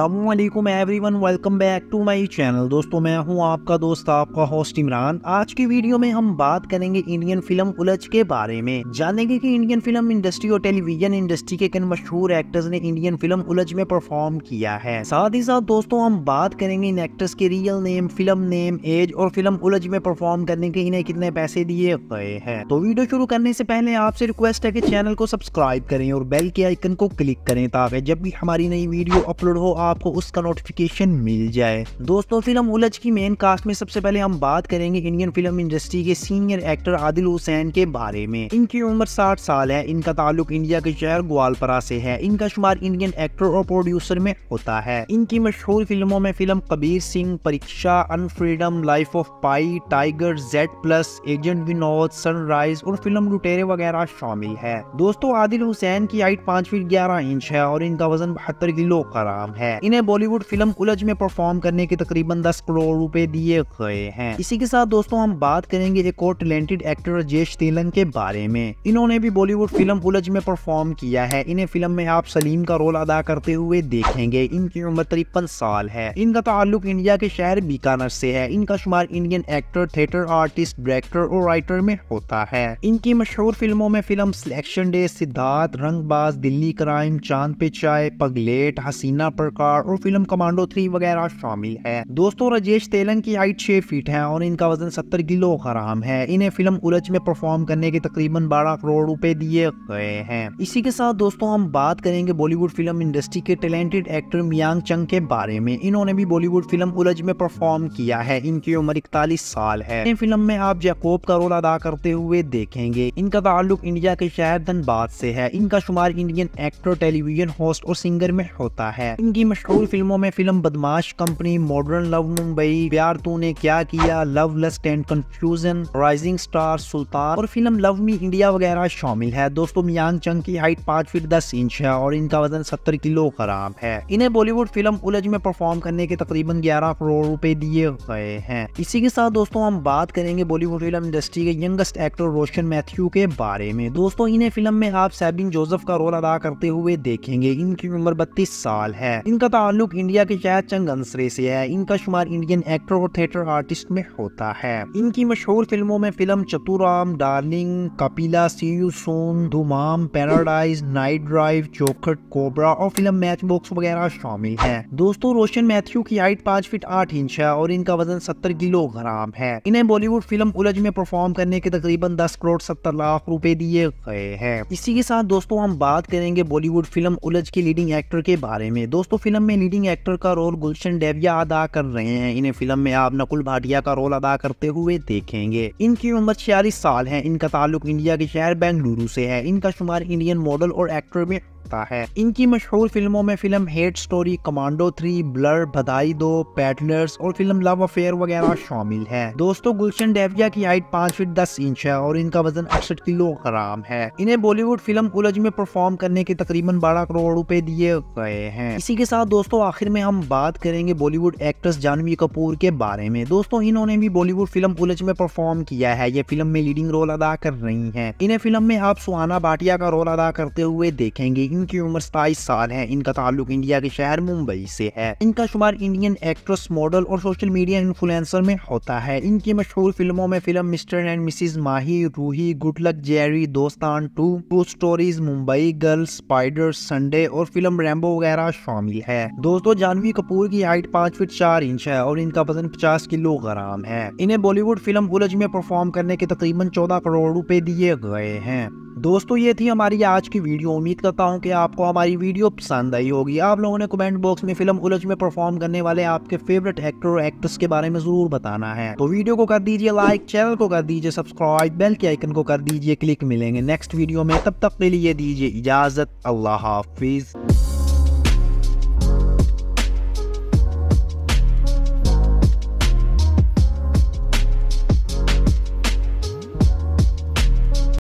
अलमैकम everyone welcome back to my channel दोस्तों मैं हूं आपका दोस्त आपका होस्ट इमरान आज की वीडियो में हम बात करेंगे इंडियन फिल्म उलझ के बारे में जानेंगे कि इंडियन फिल्म इंडस्ट्री और टेलीविजन इंडस्ट्री के किन मशहूर एक्टर्स ने इंडियन फिल्म उलझ में परफॉर्म किया है साथ ही साथ दोस्तों हम बात करेंगे इन एक्टर्स के real name film name age और फिल्म उलझ में परफॉर्म करने के इन्हें कितने पैसे दिए गए हैं तो वीडियो शुरू करने से पहले आपसे रिक्वेस्ट है की चैनल को सब्सक्राइब करें और बेल के आइकन को क्लिक करें ताकि जब भी हमारी नई वीडियो अपलोड हो आपको उसका नोटिफिकेशन मिल जाए दोस्तों फिल्म उलझ की मेन कास्ट में सबसे पहले हम बात करेंगे इंडियन फिल्म इंडस्ट्री के सीनियर एक्टर आदिल हुसैन के बारे में इनकी उम्र साठ साल है इनका ताल्लुक इंडिया के शहर ग्वालपरा से है इनका शुमार इंडियन एक्टर और प्रोड्यूसर में होता है इनकी मशहूर फिल्मों में film Kabir Singh Pareeksha unfreedom life of Pi tiger zed plus agent Vinod sunrise और फिल्म लुटेरे वगैरह शामिल है दोस्तों आदिल हुसैन की हाइट पांच फीट ग्यारह इंच है और इनका वजन बहत्तर ग्राम है इन्हें बॉलीवुड फिल्म उलझ में परफॉर्म करने के तकरीबन दस करोड़ रूपए दिए गए हैं इसी के साथ दोस्तों हम बात करेंगे एक और टैलेंटेड एक्टर राजेश तेलंग के बारे में इन्होंने भी बॉलीवुड फिल्म उलझ में परफॉर्म किया है इन्हें फिल्म में आप सलीम का रोल अदा करते हुए देखेंगे इनकी उम्र तिरपन साल है इनका ताल्लुक इंडिया के शहर बीकानेर से है इनका शुमार Indian actor theatre artist director और राइटर में होता है इनकी मशहूर फिल्मों में फिल्म सिलेक्शन डे सिद्धार्थ रंगबाज दिल्ली क्राइम चांद पे चाय पगलेट हसीना प्रकार और फिल्म कमांडो थ्री वगैरह शामिल है दोस्तों राजेश तेलंग की हाइट छह फीट है और इनका वजन सत्तर किलो हराम है इन्हें फिल्म उलझ में परफॉर्म करने के तकरीबन बारह करोड़ रूपए दिए गए हैं इसी के साथ दोस्तों हम बात करेंगे बॉलीवुड फिल्म इंडस्ट्री के टैलेंटेड एक्टर मियांग चंग के बारे में इन्होंने भी बॉलीवुड फिल्म उलझ में परफॉर्म किया है इनकी उम्र इकतालीस साल है इन फिल्म में आप जैकोब का रोल अदा करते हुए देखेंगे इनका ताल्लुक इंडिया के शहर धनबाद से है इनका शुमार इंडियन एक्टर टेलीविजन होस्ट और सिंगर में होता है इनकी मशहूर फिल्मों में फिल्म बदमाश कंपनी मॉडर्न लव मुंबई प्यार Tune Kya Kiya love lust and confusion rising star Sultan और फिल्म लव मी इंडिया वगैरह शामिल है दोस्तों मियांग चंग की हाइट पाँच फीट दस इंच है और इनका वजन सत्तर किलो खराब है इन्हें बॉलीवुड फिल्म उलझ में परफॉर्म करने के तकरीबन ग्यारह करोड़ रूपए दिए गए हैं इसी के साथ दोस्तों हम बात करेंगे बॉलीवुड फिल्म इंडस्ट्री के यंगेस्ट एक्टर रोशन मैथ्यू के बारे में दोस्तों इन्हें फिल्म में आप सैबिन जोसेफ का रोल अदा करते हुए देखेंगे इनकी की उम्र बत्तीस साल है इनका ताल्लुक इंडिया के शायद चंग अंसरे से है इनका शुमार इंडियन एक्टर और थिएटर आर्टिस्ट में होता है इनकी मशहूर फिल्मों में film Chathuram darling Kappela see you soon Dhoomam paradise night drive choked cobra और फिल्म मैच बॉक्स वगैरह शामिल है दोस्तों रोशन मैथ्यू की हाइट पाँच फीट आठ इंच है और इनका वजन सत्तर किलोग्राम है इन्हें बॉलीवुड फिल्म उलझ में परफॉर्म करने के तकरीबन दस करोड़ सत्तर लाख रूपए दिए गए हैं इसी के साथ दोस्तों हम बात करेंगे बॉलीवुड फिल्म उलझ की लीडिंग लीडिंग एक्टर के बारे में दोस्तों फिल्म में लीडिंग एक्टर का रोल गुलशन डेविया अदा कर रहे हैं इन्हें फिल्म में आप नकुल भाटिया का रोल अदा करते हुए देखेंगे इनकी उम्र छियालीस साल है इनका ताल्लुक इंडिया के शहर बेंगलुरु से है इनका शुमार इंडियन मॉडल और एक्टर में सकता है इनकी मशहूर फिल्मों में film hate story commando three blur Badhaai Do partners और फिल्म लव अफेयर वगैरह शामिल है दोस्तों गुलशन डेविया की हाइट पाँच फीट दस इंच है और इनका वजन अड़सठ किलोग्राम है इन्हें बॉलीवुड फिल्म उलझ में परफॉर्म करने के तकरीबन बारह करोड़ रूपए दिए गए हैं इसी के साथ दोस्तों आखिर में हम बात करेंगे बॉलीवुड एक्ट्रेस जानवी कपूर के बारे में दोस्तों इन्होंने भी बॉलीवुड फिल्म उलझ में परफॉर्म किया है ये फिल्म में लीडिंग रोल अदा कर रही है इन्हें फिल्म में आप सुहाना भाटिया का रोल अदा करते हुए देखेंगे इनकी उम्र सताईस साल है इनका ताल्लुक इंडिया के शहर मुंबई से है इनका शुमार इंडियन एक्ट्रेस मॉडल और सोशल मीडिया इन्फ्लुएंसर में होता है इनकी मशहूर फिल्मों में film Mr and Mrs Mahi Roohi good luck Jerry Dostana two two stories Mumbai girl spider Sunday और फिल्म रैम्बो वगैरह शामिल है दोस्तों जानवी कपूर की हाइट पाँच फीट चार इंच है और इनका वजन पचास किलोग्राम है इन्हें बॉलीवुड फिल्म उलझ में परफॉर्म करने के तकरीबन चौदह करोड़ रूपए दिए गए हैं दोस्तों ये थी हमारी आज की वीडियो उम्मीद करता हूँ कि आपको हमारी वीडियो पसंद आई होगी आप लोगों ने कमेंट बॉक्स में फिल्म उलझ में परफॉर्म करने वाले आपके फेवरेट एक्टर और एक्ट्रेस के बारे में जरूर बताना है तो वीडियो को कर दीजिए लाइक चैनल को कर दीजिए सब्सक्राइब बेल के आइकन को कर दीजिए क्लिक मिलेंगे नेक्स्ट वीडियो में तब तक के लिए दीजिए इजाजत अल्लाह हाफिज़